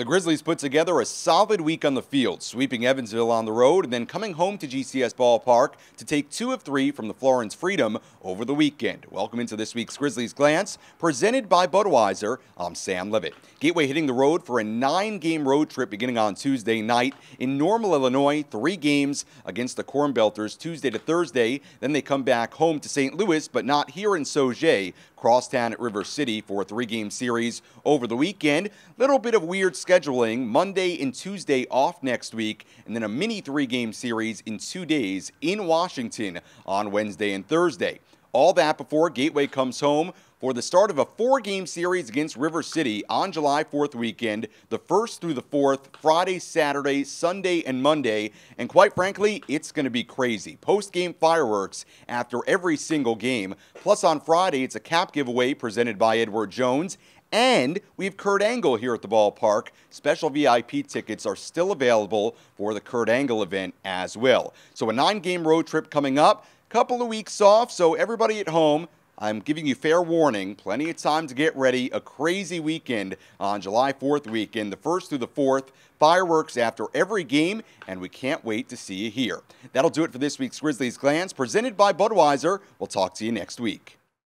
The Grizzlies put together a solid week on the field, sweeping Evansville on the road and then coming home to GCS Ballpark to take two of three from the Florence Freedom over the weekend. Welcome into this week's Grizzlies Glance, presented by Budweiser. I'm Sam Levitt. Gateway hitting the road for a nine-game road trip beginning on Tuesday night in Normal, Illinois, three games against the Corn Belters Tuesday to Thursday. Then they come back home to St. Louis, but not here in Sauget crosstown at River City for a three game series over the weekend. Little bit of weird scheduling Monday and Tuesday off next week, and then a mini three game series in two days in Washington on Wednesday and Thursday. All that before Gateway comes home for the start of a four game series against River City on July 4th weekend, the 1st through the 4th, Friday, Saturday, Sunday, and Monday. And quite frankly, it's going to be crazy. Post game fireworks after every single game. Plus, on Friday, it's a cap giveaway presented by Edward Jones. And we have Kurt Angle here at the ballpark. Special VIP tickets are still available for the Kurt Angle event as well. So, a nine game road trip coming up, couple of weeks off, so everybody at home I'm giving you fair warning, plenty of time to get ready. A crazy weekend on July 4th weekend, the 1st through the 4th. Fireworks after every game, and we can't wait to see you here. That'll do it for this week's Grizzlies Glance, presented by Budweiser. We'll talk to you next week.